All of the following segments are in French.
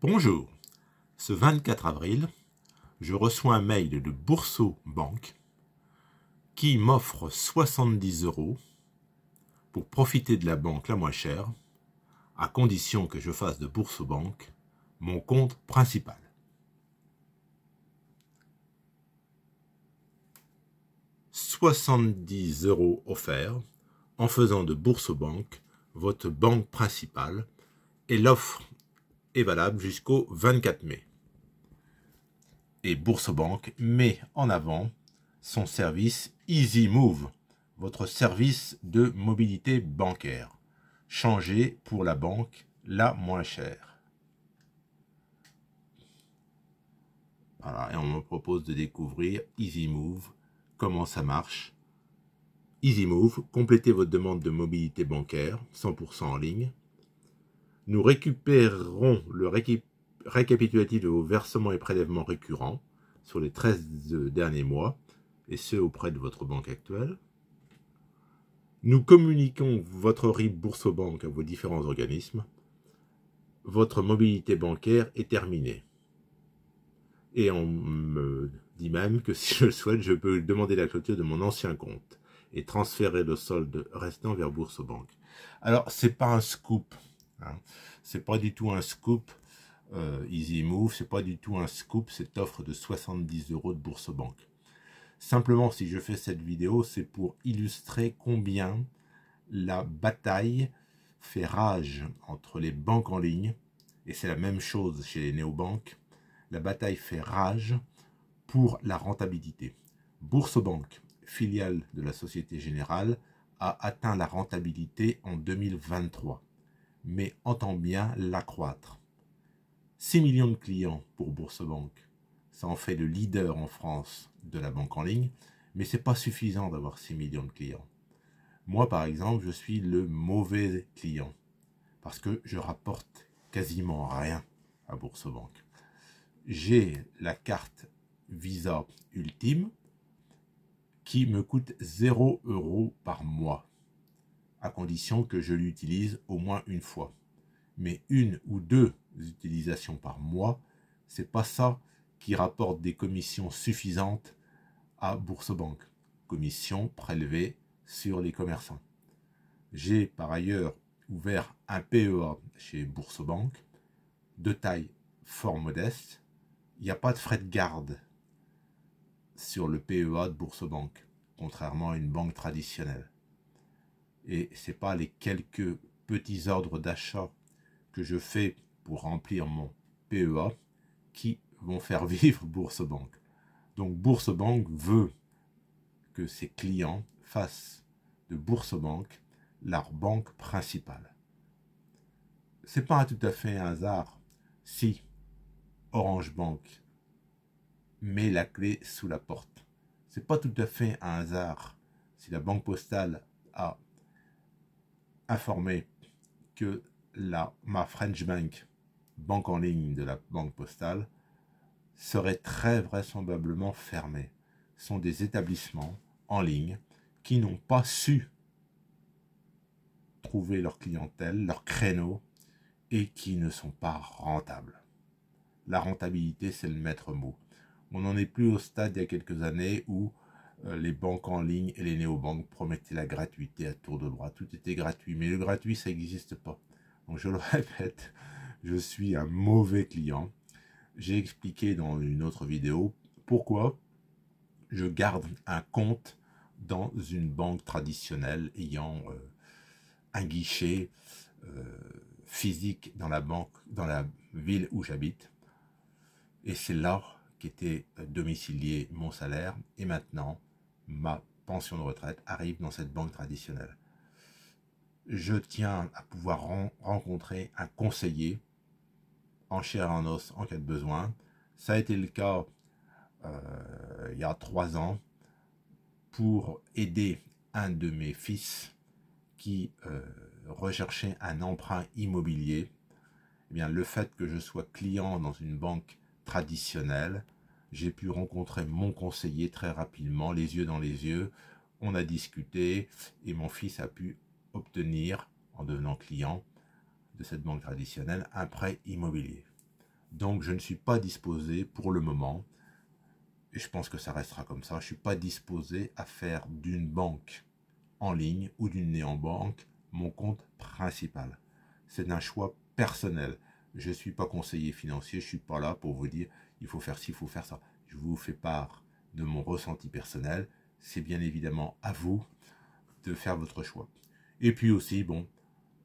Bonjour, ce 24 avril, je reçois un mail de Bourseau Banque qui m'offre 70 euros pour profiter de la banque la moins chère, à condition que je fasse de Bourseau Banque mon compte principal. « 70 euros offerts en faisant de Bourseau Banque votre banque principale et l'offre valable jusqu'au 24 mai. Et Bourse-Banque met en avant son service Easy Move, votre service de mobilité bancaire. Changez pour la banque la moins chère. Voilà, et on me propose de découvrir Easy Move, comment ça marche. Easy Move, complétez votre demande de mobilité bancaire, 100% en ligne. Nous récupérerons le récapitulatif de vos versements et prélèvements récurrents sur les 13 euh, derniers mois, et ce auprès de votre banque actuelle. Nous communiquons votre RIB Bourse aux banques à vos différents organismes. Votre mobilité bancaire est terminée. Et on me dit même que si je le souhaite, je peux demander la clôture de mon ancien compte et transférer le solde restant vers Bourse aux banques. Alors, c'est pas un scoop, Hein. C'est pas du tout un scoop euh, Easy Move, c'est pas du tout un scoop cette offre de 70 euros de bourse banque. Simplement, si je fais cette vidéo, c'est pour illustrer combien la bataille fait rage entre les banques en ligne, et c'est la même chose chez les néobanques, la bataille fait rage pour la rentabilité. Bourse Banque, filiale de la Société Générale, a atteint la rentabilité en 2023 mais entend bien l'accroître. 6 millions de clients pour Banque, ça en fait le leader en France de la banque en ligne, mais ce n'est pas suffisant d'avoir 6 millions de clients. Moi, par exemple, je suis le mauvais client parce que je rapporte quasiment rien à Boursebank. J'ai la carte Visa Ultime qui me coûte 0 euros par mois à condition que je l'utilise au moins une fois. Mais une ou deux utilisations par mois, c'est pas ça qui rapporte des commissions suffisantes à Boursobank. commissions prélevées sur les commerçants. J'ai par ailleurs ouvert un PEA chez Boursobank, de taille fort modeste. Il n'y a pas de frais de garde sur le PEA de Boursobank, contrairement à une banque traditionnelle et ce n'est pas les quelques petits ordres d'achat que je fais pour remplir mon PEA qui vont faire vivre Bourse Banque. Donc Bourse Banque veut que ses clients fassent de Bourse Banque leur banque principale. C'est pas tout à fait un hasard si Orange Banque met la clé sous la porte. C'est pas tout à fait un hasard si la Banque Postale a informé que la ma French Bank, banque en ligne de la banque postale, serait très vraisemblablement fermée. Ce sont des établissements en ligne qui n'ont pas su trouver leur clientèle, leur créneau, et qui ne sont pas rentables. La rentabilité, c'est le maître mot. On n'en est plus au stade il y a quelques années où euh, les banques en ligne et les néobanques promettaient la gratuité à tour de droit. Tout était gratuit, mais le gratuit, ça n'existe pas. Donc je le répète, je suis un mauvais client. J'ai expliqué dans une autre vidéo pourquoi je garde un compte dans une banque traditionnelle ayant euh, un guichet euh, physique dans la banque, dans la ville où j'habite. Et c'est là qu'était domicilié mon salaire. Et maintenant, ma pension de retraite arrive dans cette banque traditionnelle. Je tiens à pouvoir rencontrer un conseiller en chair et en os en cas de besoin. Ça a été le cas euh, il y a trois ans pour aider un de mes fils qui euh, recherchait un emprunt immobilier. Eh bien, le fait que je sois client dans une banque traditionnelle j'ai pu rencontrer mon conseiller très rapidement, les yeux dans les yeux. On a discuté et mon fils a pu obtenir, en devenant client de cette banque traditionnelle, un prêt immobilier. Donc je ne suis pas disposé pour le moment, et je pense que ça restera comme ça, je ne suis pas disposé à faire d'une banque en ligne ou d'une néo-banque mon compte principal. C'est un choix personnel. Je ne suis pas conseiller financier, je ne suis pas là pour vous dire il faut faire ci, il faut faire ça. Je vous fais part de mon ressenti personnel. C'est bien évidemment à vous de faire votre choix. Et puis aussi, bon,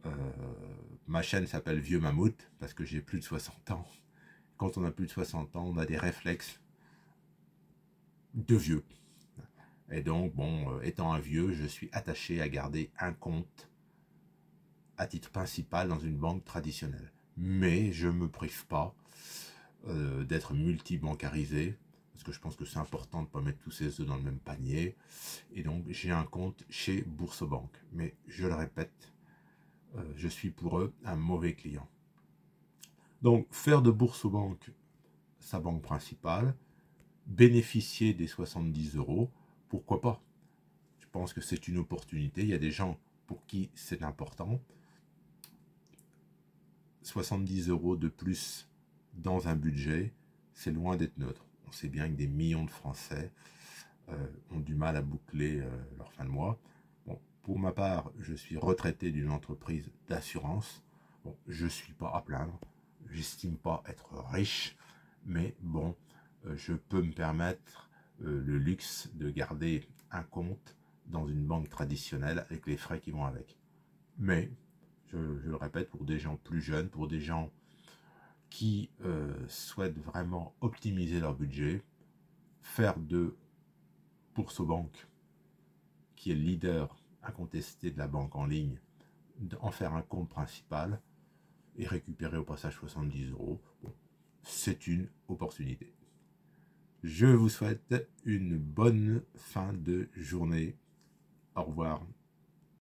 euh, ma chaîne s'appelle Vieux Mammouth parce que j'ai plus de 60 ans. Quand on a plus de 60 ans, on a des réflexes de vieux. Et donc, bon, euh, étant un vieux, je suis attaché à garder un compte à titre principal dans une banque traditionnelle. Mais je ne me prive pas euh, d'être multibancarisé, parce que je pense que c'est important de ne pas mettre tous ses œufs dans le même panier. Et donc, j'ai un compte chez Bourse-Banque Mais je le répète, euh, je suis pour eux un mauvais client. Donc, faire de banques sa banque principale, bénéficier des 70 euros, pourquoi pas Je pense que c'est une opportunité. Il y a des gens pour qui c'est important. 70 euros de plus dans un budget, c'est loin d'être neutre. On sait bien que des millions de Français euh, ont du mal à boucler euh, leur fin de mois. pour ma part, je suis retraité d'une entreprise d'assurance. je ne suis pas à plaindre, j'estime pas être riche, mais bon, euh, je peux me permettre le luxe de garder un compte dans une banque traditionnelle avec les frais qui vont avec. Mais, je le répète, pour des gens plus jeunes, pour des gens qui euh, souhaitent vraiment optimiser leur budget, faire de Boursobank, qui est leader incontesté de la banque en ligne, en faire un compte principal et récupérer au passage 70 euros, c'est une opportunité. Je vous souhaite une bonne fin de journée. Au revoir.